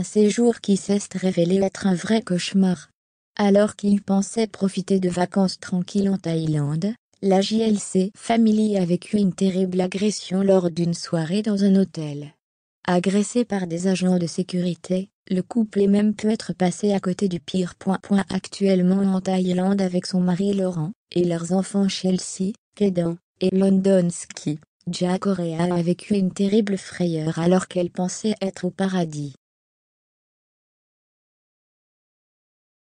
un séjour qui s'est révélé être un vrai cauchemar. Alors qu'il pensait profiter de vacances tranquilles en Thaïlande, la JLC Family a vécu une terrible agression lors d'une soirée dans un hôtel. Agressé par des agents de sécurité, le couple est même peut être passé à côté du pire point actuellement en Thaïlande avec son mari Laurent et leurs enfants Chelsea, Kedan et Londonski. Jack Correa a vécu une terrible frayeur alors qu'elle pensait être au paradis.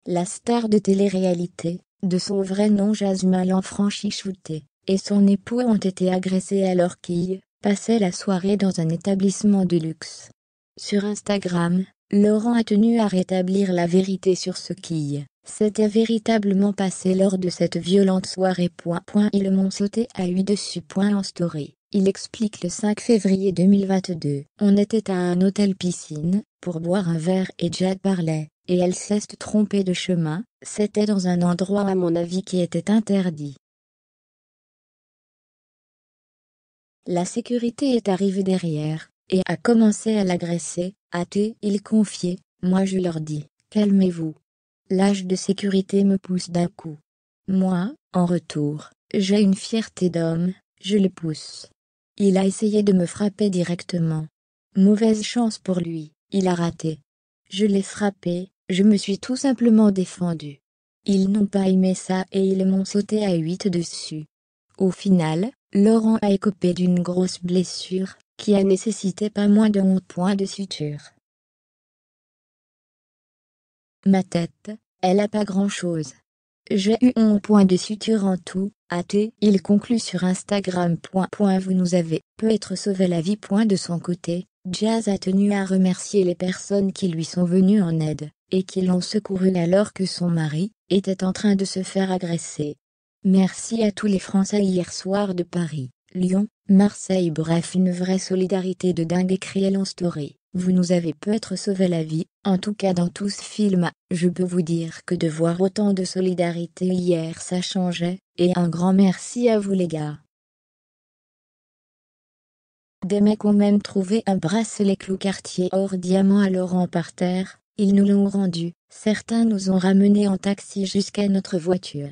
La star de télé-réalité, de son vrai nom Jasmine l'enfranchis et son époux ont été agressés alors qu'ils passaient la soirée dans un établissement de luxe. Sur Instagram, Laurent a tenu à rétablir la vérité sur ce qui s'était véritablement passé lors de cette violente soirée. Point, point, ils m'ont sauté à huit dessus. en story. Il explique le 5 février 2022. On était à un hôtel piscine, pour boire un verre et Jad parlait et elle s'est trompée de chemin, c'était dans un endroit à mon avis qui était interdit. La sécurité est arrivée derrière, et a commencé à l'agresser, athée, il confiait, moi je leur dis, calmez-vous. L'âge de sécurité me pousse d'un coup. Moi, en retour, j'ai une fierté d'homme, je le pousse. Il a essayé de me frapper directement. Mauvaise chance pour lui, il a raté. Je l'ai frappé, je me suis tout simplement défendu. Ils n'ont pas aimé ça et ils m'ont sauté à 8 dessus. Au final, Laurent a écopé d'une grosse blessure, qui a nécessité pas moins de 11 points de suture. Ma tête, elle a pas grand-chose. J'ai eu 11 points de suture en tout, athée, il conclut sur Instagram. Vous nous avez peut-être sauvé la vie. De son côté, Jazz a tenu à remercier les personnes qui lui sont venues en aide, et qui l'ont secouru alors que son mari était en train de se faire agresser. Merci à tous les Français hier soir de Paris, Lyon, Marseille bref une vraie solidarité de dingue écrit en story. Vous nous avez peut-être sauvé la vie, en tout cas dans tout ce film, je peux vous dire que de voir autant de solidarité hier ça changeait, et un grand merci à vous les gars. Des mecs ont même trouvé un bracelet clou quartier or diamant à Laurent par terre, ils nous l'ont rendu, certains nous ont ramenés en taxi jusqu'à notre voiture.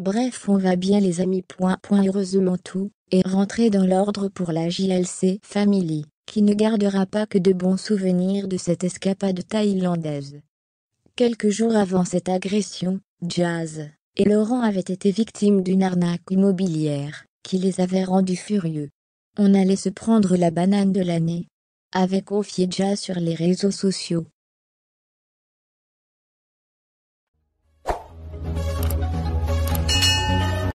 Bref on va bien les amis point heureusement tout, est rentré dans l'ordre pour la JLC Family, qui ne gardera pas que de bons souvenirs de cette escapade thaïlandaise. Quelques jours avant cette agression, Jazz et Laurent avaient été victimes d'une arnaque immobilière, qui les avait rendus furieux. On allait se prendre la banane de l'année. Avec Ophidja sur les réseaux sociaux.